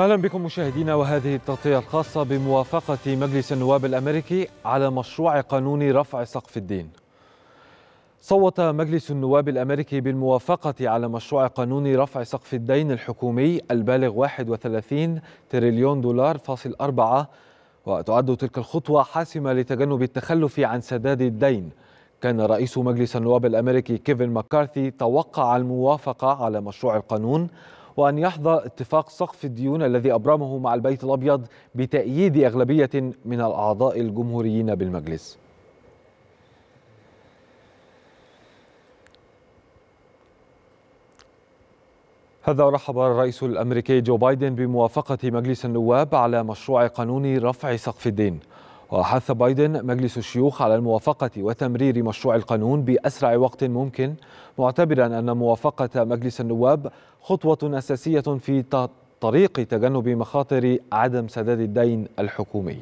اهلا بكم مشاهدينا وهذه التغطيه الخاصه بموافقه مجلس النواب الامريكي على مشروع قانون رفع سقف الدين. صوت مجلس النواب الامريكي بالموافقه على مشروع قانون رفع سقف الدين الحكومي البالغ 31 تريليون دولار فاصل أربعة وتعد تلك الخطوه حاسمه لتجنب التخلف عن سداد الدين. كان رئيس مجلس النواب الامريكي كيفن ماكارثي توقع الموافقه على مشروع القانون وأن يحظى اتفاق سقف الديون الذي أبرمه مع البيت الأبيض بتأييد أغلبية من الأعضاء الجمهوريين بالمجلس هذا رحب الرئيس الامريكي جو بايدن بموافقه مجلس النواب على مشروع قانون رفع سقف الدين وحث بايدن مجلس الشيوخ على الموافقة وتمرير مشروع القانون بأسرع وقت ممكن معتبرا أن موافقة مجلس النواب خطوة أساسية في طريق تجنب مخاطر عدم سداد الدين الحكومي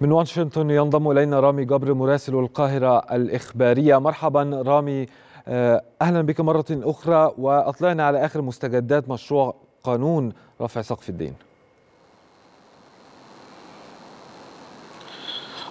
من واشنطن ينضم إلينا رامي جبر مراسل القاهرة الإخبارية مرحبا رامي آه، أهلا بك مرة أخرى وأطلعنا على آخر مستجدات مشروع قانون رفع سقف الدين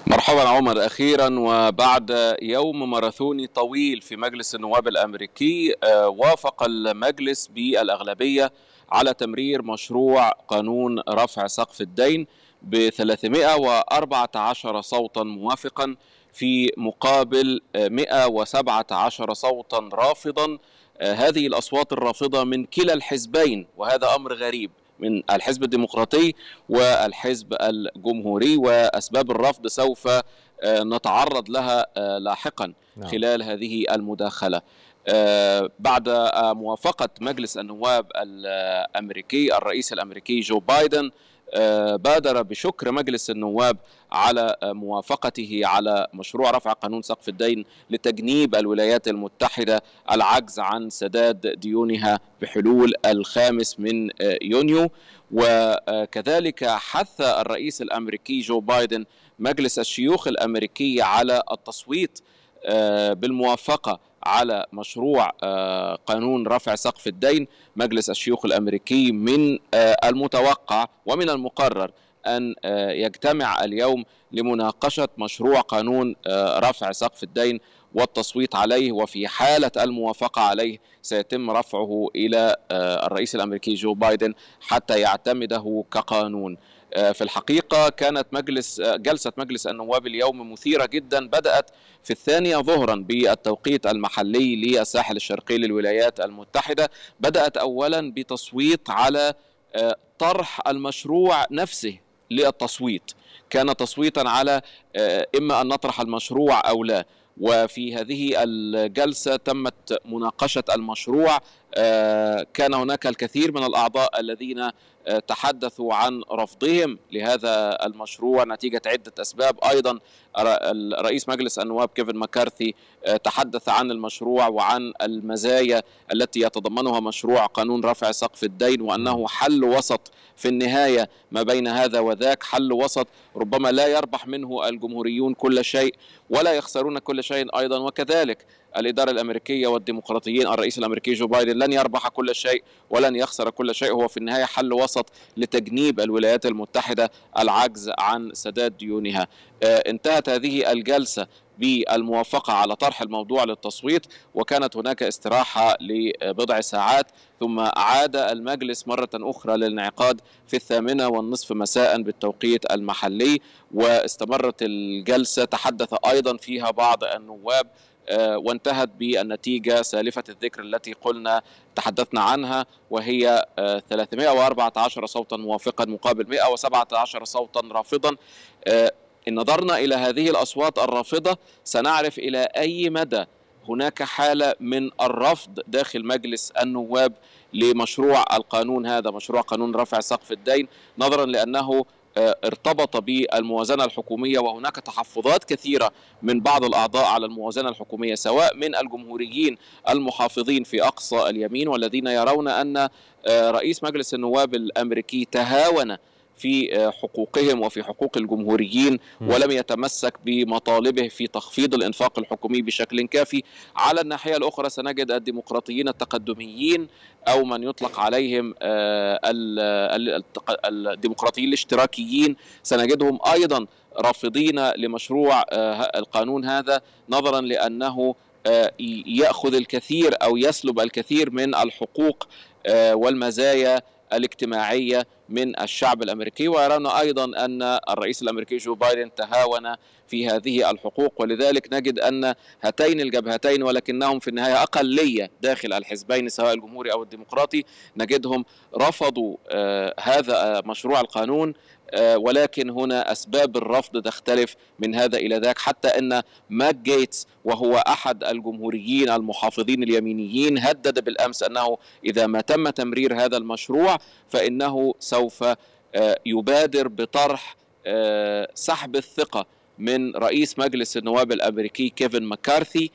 مرحبا عمر اخيرا وبعد يوم ماراثوني طويل في مجلس النواب الامريكي آه، وافق المجلس بالاغلبيه على تمرير مشروع قانون رفع سقف الدين ب 314 صوتا موافقا في مقابل 117 آه، صوتا رافضا آه، هذه الأصوات الرافضة من كلا الحزبين وهذا أمر غريب من الحزب الديمقراطي والحزب الجمهوري وأسباب الرفض سوف آه، نتعرض لها لاحقا نعم. خلال هذه المداخلة بعد موافقة مجلس النواب الأمريكي الرئيس الأمريكي جو بايدن آه، بادر بشكر مجلس النواب على موافقته على مشروع رفع قانون سقف الدين لتجنيب الولايات المتحدة العجز عن سداد ديونها بحلول الخامس من آه، يونيو وكذلك حث الرئيس الأمريكي جو بايدن مجلس الشيوخ الأمريكي على التصويت آه، بالموافقه على مشروع آه، قانون رفع سقف الدين مجلس الشيوخ الامريكي من آه، المتوقع ومن المقرر ان يجتمع اليوم لمناقشه مشروع قانون رفع سقف الدين والتصويت عليه وفي حالة الموافقة عليه سيتم رفعه إلى الرئيس الأمريكي جو بايدن حتى يعتمده كقانون آه، في الحقيقة كانت مجلس آه، جلسة مجلس النواب اليوم مثيرة جدا بدأت في الثانية ظهرا بالتوقيت المحلي للساحل الشرقي للولايات المتحدة بدأت أولا بتصويت على آه، طرح المشروع نفسه للتصويت كان تصويتا على آه، إما أن نطرح المشروع أو لا وفي هذه الجلسة تمت مناقشة المشروع آه، كان هناك الكثير من الأعضاء الذين آه، تحدثوا عن رفضهم لهذا المشروع نتيجة عدة أسباب أيضا رئيس مجلس النواب كيفن مكارثي تحدث عن المشروع وعن المزايا التي يتضمنها مشروع قانون رفع سقف الدين وأنه حل وسط في النهاية ما بين هذا وذاك حل وسط ربما لا يربح منه الجمهوريون كل شيء ولا يخسرون كل شيء ايضا وكذلك الاداره الامريكيه والديمقراطيين الرئيس الامريكي جو بايدن لن يربح كل شيء ولن يخسر كل شيء هو في النهايه حل وسط لتجنيب الولايات المتحده العجز عن سداد ديونها آه، انتهت هذه الجلسه بالموافقة على طرح الموضوع للتصويت وكانت هناك استراحة لبضع ساعات ثم عاد المجلس مرة أخرى للانعقاد في الثامنة والنصف مساء بالتوقيت المحلي واستمرت الجلسة تحدث أيضا فيها بعض النواب آه، وانتهت بالنتيجة سالفة الذكر التي قلنا تحدثنا عنها وهي 314 آه، صوتا موافقا مقابل 117 صوتا رافضا آه، إن نظرنا إلى هذه الأصوات الرافضة سنعرف إلى أي مدى هناك حالة من الرفض داخل مجلس النواب لمشروع القانون هذا مشروع قانون رفع سقف الدين نظرا لأنه آه، ارتبط بالموازنة الحكومية وهناك تحفظات كثيرة من بعض الأعضاء على الموازنة الحكومية سواء من الجمهوريين المحافظين في أقصى اليمين والذين يرون أن آه، رئيس مجلس النواب الأمريكي تهاون في آه، حقوقهم وفي حقوق الجمهوريين ولم يتمسك بمطالبه في تخفيض الانفاق الحكومي بشكل كافي على الناحيه الاخرى سنجد الديمقراطيين التقدميين او من يطلق عليهم آه، الديمقراطيين الاشتراكيين سنجدهم ايضا رافضين لمشروع آه، القانون هذا نظرا لانه ياخذ الكثير او يسلب الكثير من الحقوق والمزايا الاجتماعية من الشعب الأمريكي ويرون أيضا أن الرئيس الأمريكي جو بايدن تهاون في هذه الحقوق ولذلك نجد أن هاتين الجبهتين ولكنهم في النهاية أقلية داخل الحزبين سواء الجمهوري أو الديمقراطي نجدهم رفضوا آه، هذا آه، مشروع القانون آه، ولكن هنا اسباب الرفض تختلف من هذا الى ذاك حتى ان ماك جيتس وهو احد الجمهوريين المحافظين اليمينيين هدد بالامس انه اذا ما تم تمرير هذا المشروع فانه سوف آه، يبادر بطرح آه، سحب الثقه من رئيس مجلس النواب الامريكي كيفن مكارثي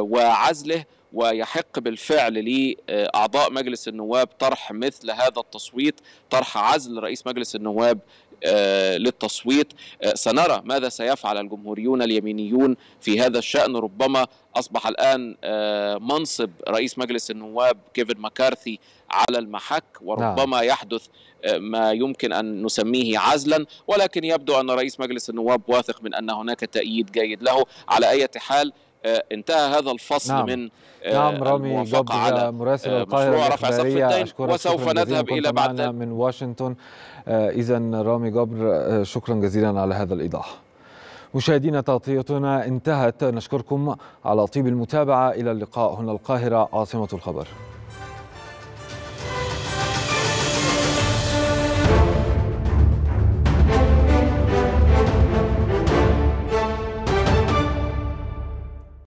وعزله ويحق بالفعل لأعضاء آه، مجلس النواب طرح مثل هذا التصويت طرح عزل رئيس مجلس النواب آه، للتصويت آه، سنرى ماذا سيفعل الجمهوريون اليمينيون في هذا الشأن ربما أصبح الآن منصب رئيس مجلس النواب كيفن مكارثي على المحك نعم. وربما يحدث ما يمكن أن نسميه عزلا ولكن يبدو أن رئيس مجلس النواب واثق من أن هناك تأييد جيد له على أي حال آه، انتهى هذا الفصل نعم. من آه، نعم رامي الموافقة على مراسل آه، مشروع رفع سقف وسوف نذهب إلى بعد من واشنطن إذا رامي جبر شكرا جزيلا على هذا الإيضاح مشاهدينا تغطيتنا انتهت نشكركم على طيب المتابعة إلى اللقاء هنا القاهرة عاصمة الخبر